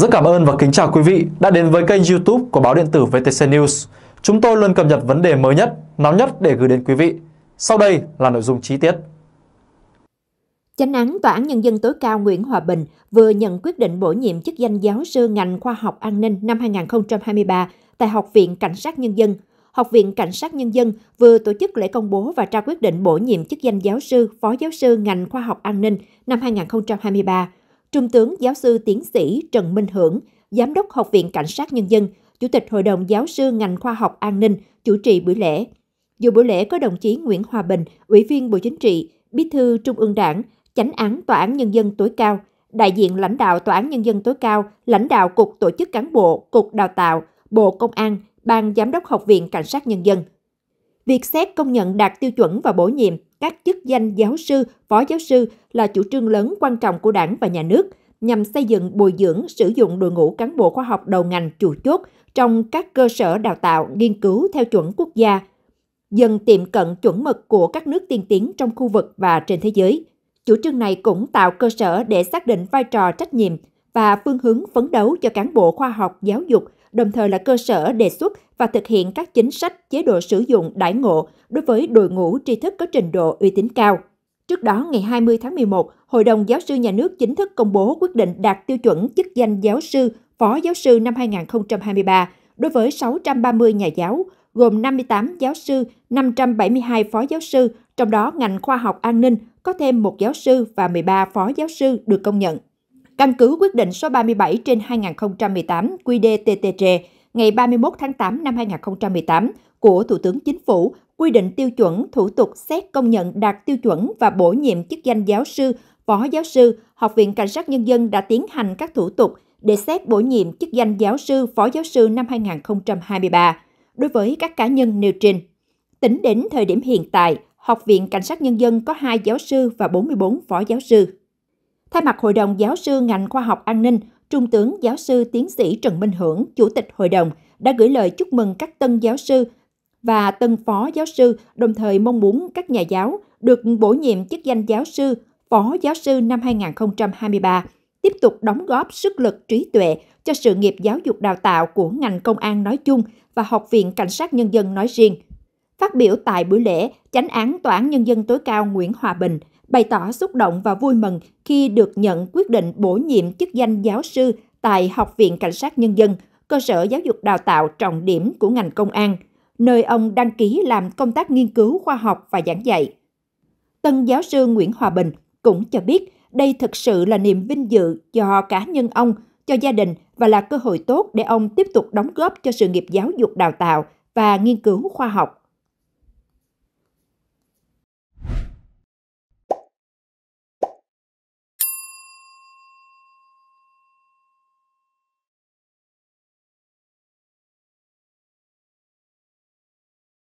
Rất cảm ơn và kính chào quý vị đã đến với kênh youtube của báo điện tử VTC News. Chúng tôi luôn cập nhật vấn đề mới nhất, nóng nhất để gửi đến quý vị. Sau đây là nội dung chi tiết. Chánh án Tòa án Nhân dân tối cao Nguyễn Hòa Bình vừa nhận quyết định bổ nhiệm chức danh giáo sư ngành khoa học an ninh năm 2023 tại Học viện Cảnh sát Nhân dân. Học viện Cảnh sát Nhân dân vừa tổ chức lễ công bố và trao quyết định bổ nhiệm chức danh giáo sư, phó giáo sư ngành khoa học an ninh năm 2023 Trung tướng giáo sư tiến sĩ Trần Minh Hưởng, Giám đốc Học viện Cảnh sát Nhân dân, Chủ tịch Hội đồng Giáo sư ngành khoa học an ninh chủ trì buổi lễ. Dù buổi lễ có đồng chí Nguyễn Hòa Bình, Ủy viên Bộ Chính trị, Bí thư Trung ương Đảng, Chánh án Tòa án Nhân dân tối cao, đại diện lãnh đạo Tòa án Nhân dân tối cao, lãnh đạo Cục Tổ chức Cán bộ, Cục Đào tạo, Bộ Công an, Ban Giám đốc Học viện Cảnh sát Nhân dân, Việc xét công nhận đạt tiêu chuẩn và bổ nhiệm các chức danh giáo sư, phó giáo sư là chủ trương lớn quan trọng của đảng và nhà nước nhằm xây dựng bồi dưỡng sử dụng đội ngũ cán bộ khoa học đầu ngành chủ chốt trong các cơ sở đào tạo nghiên cứu theo chuẩn quốc gia, dần tiệm cận chuẩn mực của các nước tiên tiến trong khu vực và trên thế giới. Chủ trương này cũng tạo cơ sở để xác định vai trò trách nhiệm và phương hướng phấn đấu cho cán bộ khoa học giáo dục đồng thời là cơ sở đề xuất và thực hiện các chính sách chế độ sử dụng đãi ngộ đối với đội ngũ tri thức có trình độ uy tín cao. Trước đó, ngày 20 tháng 11, Hội đồng Giáo sư Nhà nước chính thức công bố quyết định đạt tiêu chuẩn chức danh giáo sư, phó giáo sư năm 2023 đối với 630 nhà giáo, gồm 58 giáo sư, 572 phó giáo sư, trong đó ngành khoa học an ninh có thêm một giáo sư và 13 phó giáo sư được công nhận. Căn cứ quyết định số 37 trên 2018 QĐ-TTG ngày 31 tháng 8 năm 2018 của Thủ tướng Chính phủ quy định tiêu chuẩn thủ tục xét công nhận đạt tiêu chuẩn và bổ nhiệm chức danh giáo sư, phó giáo sư, Học viện Cảnh sát Nhân dân đã tiến hành các thủ tục để xét bổ nhiệm chức danh giáo sư, phó giáo sư năm 2023 đối với các cá nhân nêu trên. Tính đến thời điểm hiện tại, Học viện Cảnh sát Nhân dân có 2 giáo sư và 44 phó giáo sư. Thay mặt Hội đồng Giáo sư ngành khoa học an ninh, Trung tướng Giáo sư Tiến sĩ Trần Minh Hưởng, Chủ tịch Hội đồng, đã gửi lời chúc mừng các tân giáo sư và tân phó giáo sư, đồng thời mong muốn các nhà giáo được bổ nhiệm chức danh giáo sư, phó giáo sư năm 2023, tiếp tục đóng góp sức lực trí tuệ cho sự nghiệp giáo dục đào tạo của ngành công an nói chung và Học viện Cảnh sát Nhân dân nói riêng – Phát biểu tại buổi lễ, Chánh án Tòa án Nhân dân tối cao Nguyễn Hòa Bình bày tỏ xúc động và vui mừng khi được nhận quyết định bổ nhiệm chức danh giáo sư tại Học viện Cảnh sát Nhân dân, cơ sở giáo dục đào tạo trọng điểm của ngành công an, nơi ông đăng ký làm công tác nghiên cứu khoa học và giảng dạy. Tân giáo sư Nguyễn Hòa Bình cũng cho biết đây thực sự là niềm vinh dự cho cá nhân ông, cho gia đình và là cơ hội tốt để ông tiếp tục đóng góp cho sự nghiệp giáo dục đào tạo và nghiên cứu khoa học